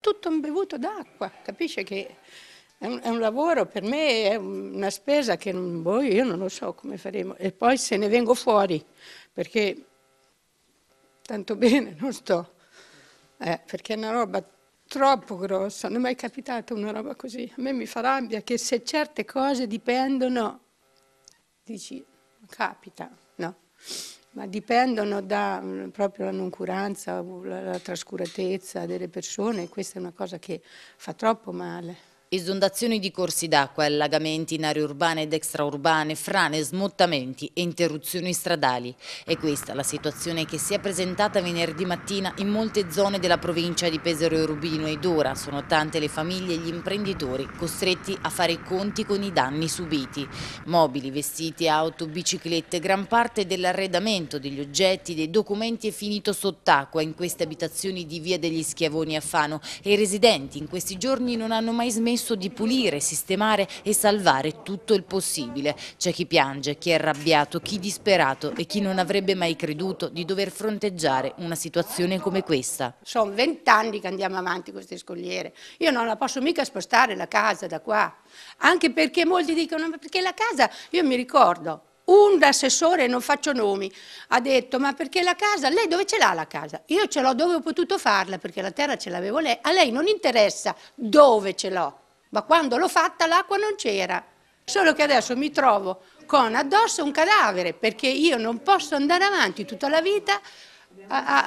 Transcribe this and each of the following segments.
tutto un bevuto d'acqua, capisce che è un, è un, lavoro, per me è una spesa che non, boh, io non lo so come faremo. E poi se ne vengo fuori, perché tanto bene non sto, eh, perché è una roba troppo grossa, non è mai capitata una roba così. A me mi fa rabbia che se certe cose dipendono, dici, capita, no ma dipendono da mm, proprio la noncuranza, la, la trascuratezza delle persone, questa è una cosa che fa troppo male. Esondazioni di corsi d'acqua, allagamenti in aree urbane ed extraurbane, frane, smottamenti e interruzioni stradali. È questa la situazione che si è presentata venerdì mattina in molte zone della provincia di Pesaro e Rubino ed ora sono tante le famiglie e gli imprenditori costretti a fare i conti con i danni subiti. Mobili, vestiti, auto, biciclette, gran parte dell'arredamento, degli oggetti, dei documenti è finito sott'acqua in queste abitazioni di via degli Schiavoni a Fano e i residenti in questi giorni non hanno mai smesso promesso di pulire, sistemare e salvare tutto il possibile. C'è chi piange, chi è arrabbiato, chi disperato e chi non avrebbe mai creduto di dover fronteggiare una situazione come questa. Sono vent'anni che andiamo avanti con queste scogliere. Io non la posso mica spostare la casa da qua. Anche perché molti dicono, ma perché la casa, io mi ricordo, un assessore, non faccio nomi, ha detto ma perché la casa, lei dove ce l'ha la casa? Io ce l'ho dove ho potuto farla perché la terra ce l'avevo lei, a lei non interessa dove ce l'ho ma quando l'ho fatta l'acqua non c'era. Solo che adesso mi trovo con addosso un cadavere, perché io non posso andare avanti tutta la vita a,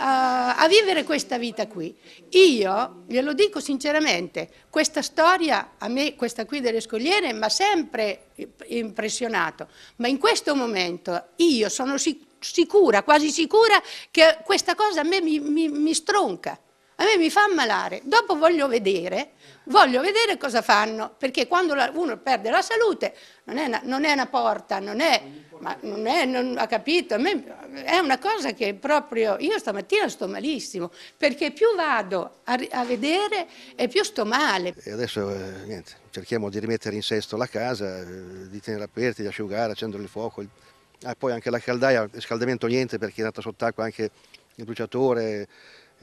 a, a, vivere questa vita qui. Io, glielo dico sinceramente, questa storia, a me questa qui delle scogliere, mi ha sempre impressionato, ma in questo momento io sono sicura, quasi sicura, che questa cosa a me mi, mi, mi stronca a me mi fa ammalare, dopo voglio vedere, voglio vedere cosa fanno, perché quando uno perde la salute non è una, non è una porta, non è, ma non è, non, ha capito, a me è una cosa che proprio, io stamattina sto malissimo, perché più vado a, a vedere e più sto male. E adesso eh, niente, cerchiamo di rimettere in sesto la casa, eh, di tenere aperti, di asciugare, accendere il fuoco, il... Ah, poi anche la caldaia, scaldamento niente perché è nata sott'acqua anche il bruciatore,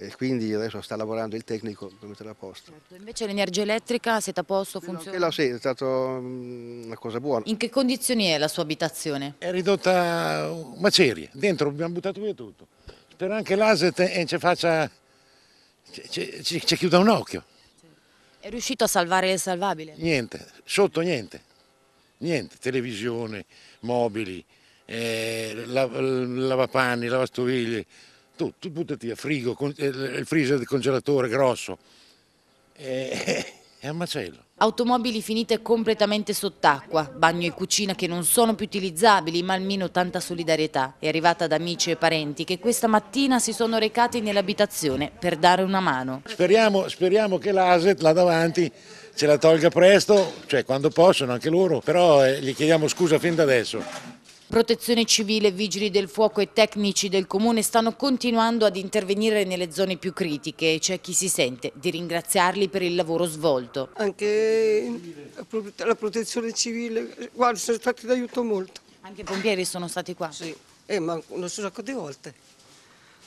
e quindi adesso sta lavorando il tecnico per metterla a posto. Certo. Invece l'energia elettrica siete a posto? Funziona? No, sì, è stata mm, una cosa buona. In che condizioni è la sua abitazione? È ridotta macerie, dentro abbiamo buttato via tutto. Spero anche l'ASET ci faccia, ci, chiuda un occhio. È riuscito a salvare il salvabile? Niente, sotto niente, niente, televisione, mobili, eh, lav lavapanni, lavastoviglie, tu, tu buttati a frigo, con, eh, il freezer del congelatore grosso, eh, è un macello. Automobili finite completamente sott'acqua, bagno e cucina che non sono più utilizzabili, ma almeno tanta solidarietà è arrivata da amici e parenti che questa mattina si sono recati nell'abitazione per dare una mano. Speriamo, speriamo che l'ASET là davanti ce la tolga presto, cioè quando possono anche loro, però eh, gli chiediamo scusa fin da adesso. Protezione civile, vigili del fuoco e tecnici del comune stanno continuando ad intervenire nelle zone più critiche e c'è chi si sente di ringraziarli per il lavoro svolto. Anche eh, la protezione civile, guarda, sono stati d'aiuto molto. Anche i pompieri sono stati qua? Sì, eh, ma un sacco di volte.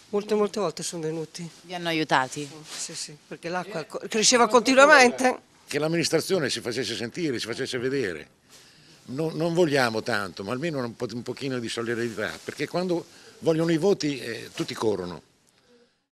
Molte, molte volte sono venuti. Vi hanno aiutati? Sì, sì, perché l'acqua cresceva continuamente. Che l'amministrazione si facesse sentire, si facesse vedere no, non vogliamo tanto, ma almeno un, po', un pochino di solidarietà, perché quando vogliono i voti eh, tutti corrono.